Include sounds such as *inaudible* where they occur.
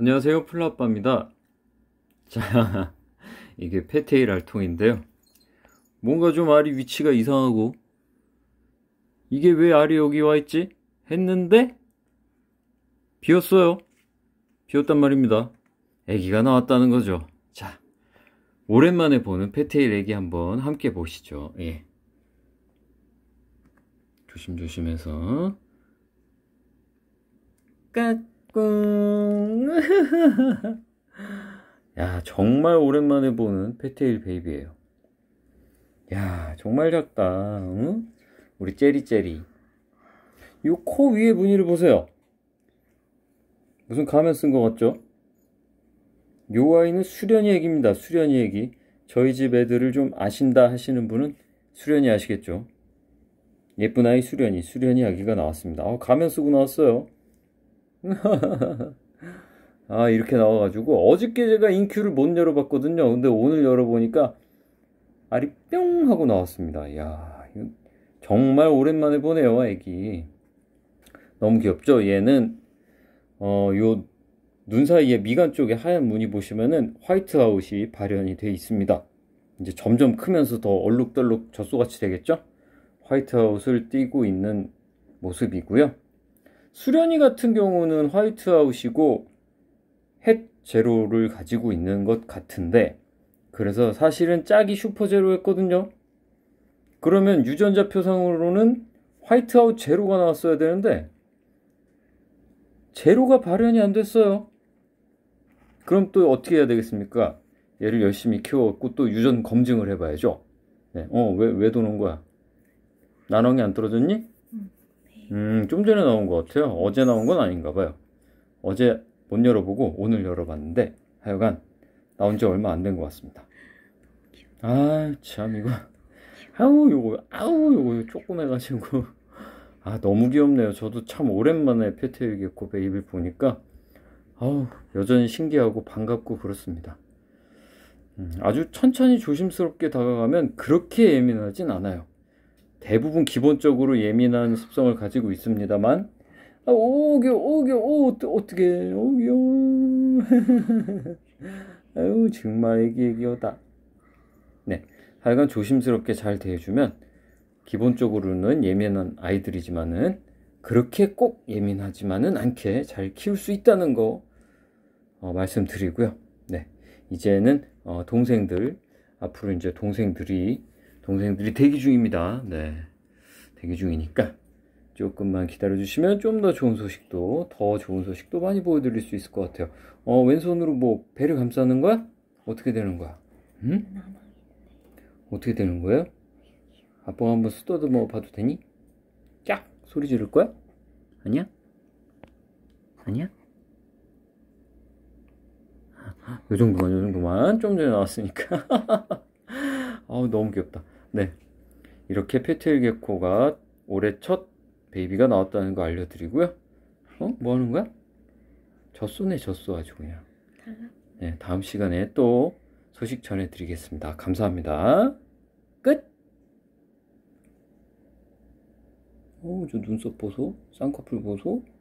안녕하세요 플라빠입니다 자 *laughs* 이게 페테일 알통인데요 뭔가 좀 알이 위치가 이상하고 이게 왜 알이 여기 와있지? 했는데 비었어요 비었단 말입니다 애기가 나왔다는 거죠 자 오랜만에 보는 페테일 애기 한번 함께 보시죠 예. 조심조심해서 끝꿍 *laughs* 야, 정말 오랜만에 보는 페테일 베이비예요. 야, 정말 작다. 응? 우리 째리째리. 이 코 위에 무늬를 보세요. 무슨 가면 쓴 것 같죠? 요 아이는 수련이 애기입니다. 수련이 애기. 저희 집 애들을 좀 아신다 하시는 분은 수련이 아시겠죠? 예쁜 아이 수련이, 수련이 아기가 나왔습니다. 아, 가면 쓰고 나왔어요. *laughs* 아, 이렇게 나와가지고, 어저께 제가 인큐를 못 열어봤거든요. 근데 오늘 열어보니까, 알이 뿅! 하고 나왔습니다. 이야, 정말 오랜만에 보네요, 애기. 너무 귀엽죠? 얘는, 어, 요, 눈 사이에 미간 쪽에 하얀 무늬 보시면은 화이트아웃이 발현이 돼 있습니다. 이제 점점 크면서 더 얼룩덜룩 젖소같이 되겠죠? 화이트아웃을 띄고 있는 모습이고요. 수련이 같은 경우는 화이트아웃이고 햇 제로를 가지고 있는 것 같은데 그래서 사실은 짝이 슈퍼 제로였거든요. 그러면 유전자 표상으로는 화이트아웃 제로가 나왔어야 되는데 제로가 발현이 안 됐어요. 그럼 또 어떻게 해야 되겠습니까? 얘를 열심히 키워갖고 또 유전 검증을 해봐야죠. 네. 어, 왜, 왜 도는 거야? 나랑이 안 떨어졌니? 음, 좀 전에 나온 것 같아요. 어제 나온 건 아닌가 봐요. 어제 못 열어보고 오늘 열어봤는데 하여간 나온 지 얼마 안 된 것 같습니다. 아, 참, 이거. 아우, 요거, 아우, 요거 조금 해가지고. 아, 너무 귀엽네요. 저도 참 오랜만에 페트유기코 베이비를 보니까, 아우, 여전히 신기하고 반갑고 그렇습니다. 음, 아주 천천히 조심스럽게 다가가면 그렇게 예민하진 않아요. 대부분 기본적으로 예민한 습성을 가지고 있습니다만 아, 오겨 오겨 오 어떻게 오겨 *laughs* 아유 정말 애기 애기여다 네 하여간 조심스럽게 잘 대해주면 기본적으로는 예민한 아이들이지만은 그렇게 꼭 예민하지만은 않게 잘 키울 수 있다는 거 어, 말씀드리고요. 네 이제는 어, 동생들 앞으로 이제 동생들이 동생들이 대기 중입니다. 네. 대기 중이니까 조금만 기다려주시면 좀 더 좋은 소식도, 더 좋은 소식도 많이 보여드릴 수 있을 것 같아요. 어, 왼손으로 뭐 배를 감싸는 거야? 어떻게 되는 거야? 응? 어떻게 되는 거예요? 아빠가 한번 쓰다듬어 봐도 되니? 쫙 소리 지를 거야? 아니야? 아니야? 아, 요 정도만, 요 정도만. 좀 전에 나왔으니까. *laughs* 아우, 너무 귀엽다. 네. 이렇게 페트일 개코가 올해 첫 베이비가 나왔다는 거 알려드리고요. 어? 뭐 하는 거야? 젖소네, 젖소 아주 그냥. 네, 다음 시간에 또 소식 전해드리겠습니다. 감사합니다. 끝! 오, 저 눈썹 보소? 쌍꺼풀 보소?